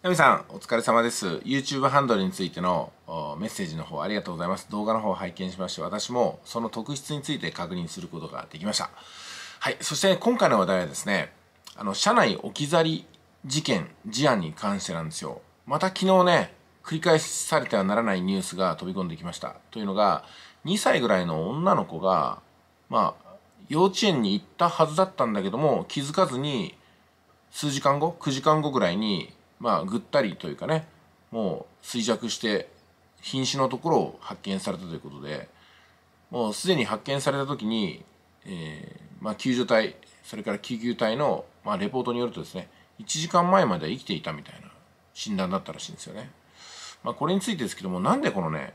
ヤミさん、お疲れ様です。YouTube ハンドルについてのメッセージの方ありがとうございます。動画の方を拝見しまして、私もその特質について確認することができました。はい、そして、ね、今回の話題はですね、あの、車内置き去り事件、事案に関してなんですよ。また昨日ね、繰り返されてはならないニュースが飛び込んできました。というのが、2歳ぐらいの女の子が、まあ、幼稚園に行ったはずだったんだけども、気づかずに、数時間後、9時間後ぐらいに、まあ、ぐったりというかねもう衰弱して瀕死のところを発見されたということでもうすでに発見された時に、えーまあ、救助隊それから救急隊の、まあ、レポートによるとですね1時間前までは生きていたみたいな診断だったらしいんですよね。まあ、これについてですけどもなんでこのね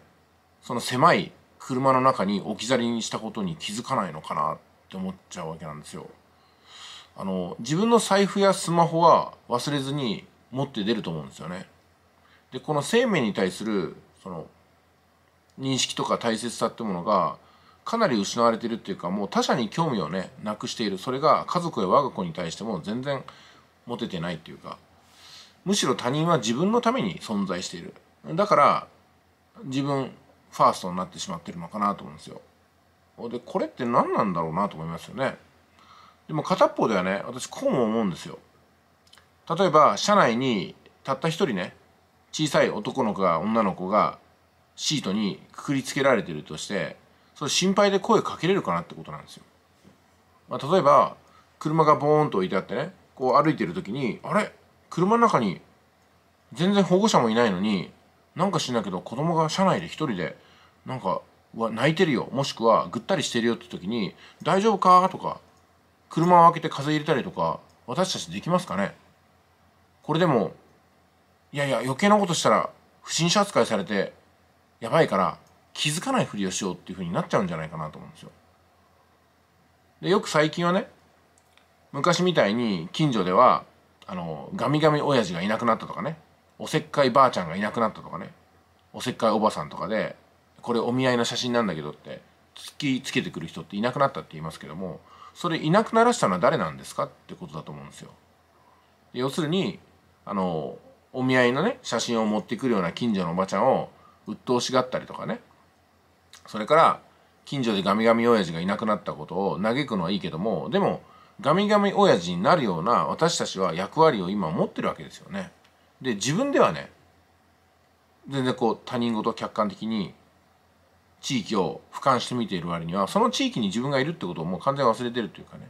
その狭い車の中に置き去りにしたことに気づかないのかなって思っちゃうわけなんですよ。あの自分の財布やスマホは忘れずに持って出ると思うんですよね。でこの生命に対するその認識とか大切さってものがかなり失われてるっていうかもう他者に興味をねなくしているそれが家族や我が子に対しても全然持ててないっていうかむしろ他人は自分のために存在しているだから自分ファーストになってしまってるのかなと思うんですよでこれって何なんだろうなと思いますよねでも片方ではね私こうも思うんですよ例えば車内にたった一人ね小さい男の子が女の子がシートにくくりつけられてるとしてそれ心配で声かけれるかなってことなんですよ。まあ、例えば車がボーンと置いてあってねこう歩いてる時にあれ車の中に全然保護者もいないのになんか知んないけど子供が車内で一人でなんかわ泣いてるよもしくはぐったりしてるよって時に「大丈夫か?」とか車を開けて風入れたりとか私たちできますかねこれでもいやいや余計なことしたら不審者扱いされてやばいから気づかないふりをしようっていうふうになっちゃうんじゃないかなと思うんですよ。でよく最近はね昔みたいに近所ではあのガミガミ親父がいなくなったとかねおせっかいばあちゃんがいなくなったとかねおせっかいおばさんとかでこれお見合いの写真なんだけどって突きつけてくる人っていなくなったって言いますけどもそれいなくならしたのは誰なんですかってことだと思うんですよ。要するにあのお見合いのね写真を持ってくるような近所のおばちゃんを鬱陶しがったりとかねそれから近所でガミガミ親父がいなくなったことを嘆くのはいいけどもでもガミガミ親父になるような私たちは役割を今持ってるわけですよね。で自分ではね全然こう他人事を客観的に地域を俯瞰して見ている割にはその地域に自分がいるってことをもう完全に忘れてるというかね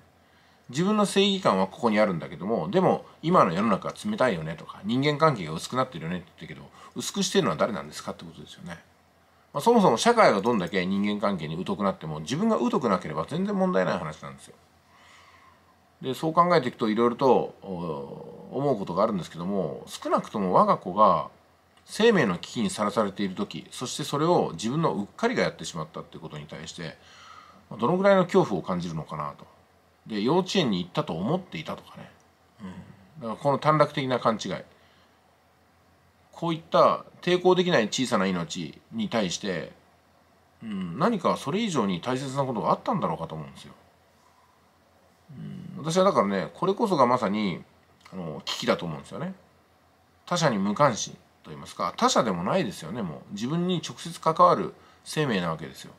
自分の正義感はここにあるんだけどもでも今の世の中は冷たいよねとか人間関係が薄くなってるよねって言ったけど薄くしてるのは誰なんですかってことですよね。まあ、そもそも社会がどんだけ人間関係に疎くなっても自分が疎くなければ全然問題ない話なんですよ。でそう考えていくといろいろと思うことがあるんですけども少なくとも我が子が生命の危機にさらされている時そしてそれを自分のうっかりがやってしまったってことに対してどのぐらいの恐怖を感じるのかなとで幼稚園に行ったと思っていたとかね、うん、だからこの短絡的な勘違いこういった抵抗できない小さな命に対して、うん、何かそれ以上に大切なことがあったんだろうかと思うんですよ。うん、私はだからねこれこそがまさにあの危機だと思うんですよね。他者に無関心と言いますか他者でもないですよねもう自分に直接関わる生命なわけですよ。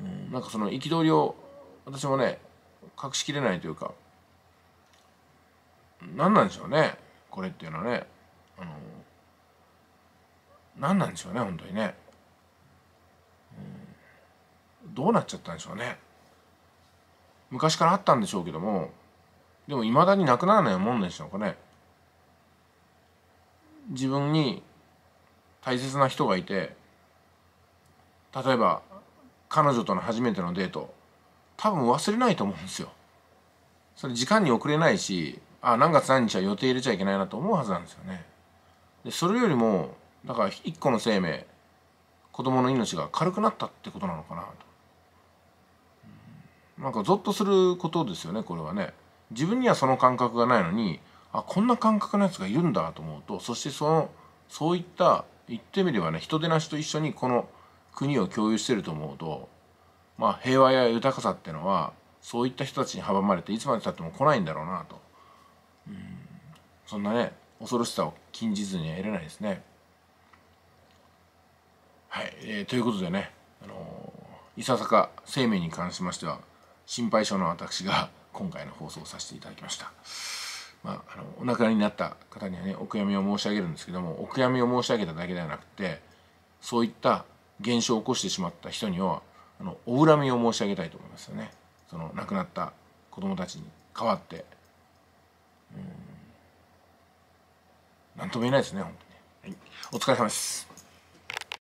うん、なんかその憤りを私もね隠しきれないというか何なんでしょうねこれっていうのはねあの何なんでしょうね本当にね、うん、どうなっちゃったんでしょうね昔からあったんでしょうけどもでもいまだになくならないもんでしょうかね自分に大切な人がいて例えば彼女との初めてのデート多分忘れないと思うんですよそれ時間に遅れないしあ何月何日は予定入れちゃいけないなと思うはずなんですよねでそれよりもだから一個の生命子供の命が軽くなったってことなのかなとなんかゾッとすることですよねこれはね自分にはその感覚がないのにあこんな感覚のやつがいるんだと思うとそしてそのそういった言ってみればね人手なしと一緒にこの国を共有してると思うとまあ、平和や豊かさっていうのはそういった人たちに阻まれていつまでたっても来ないんだろうなとうんそんなね恐ろしさを禁じずには得れないですね。はい、えー、ということでね、あのー、いささか生命に関しましては心配性の私が 今回の放送をさせていただきました。まあ、あのお亡くなりになった方にはねお悔やみを申し上げるんですけどもお悔やみを申し上げただけではなくてそういった現象を起こしてしまった人にはあのお恨みを申し上げたいと思いますよねその亡くなった子供たちに代わってうん何とも言えないですね本当に、はい、お疲れ様です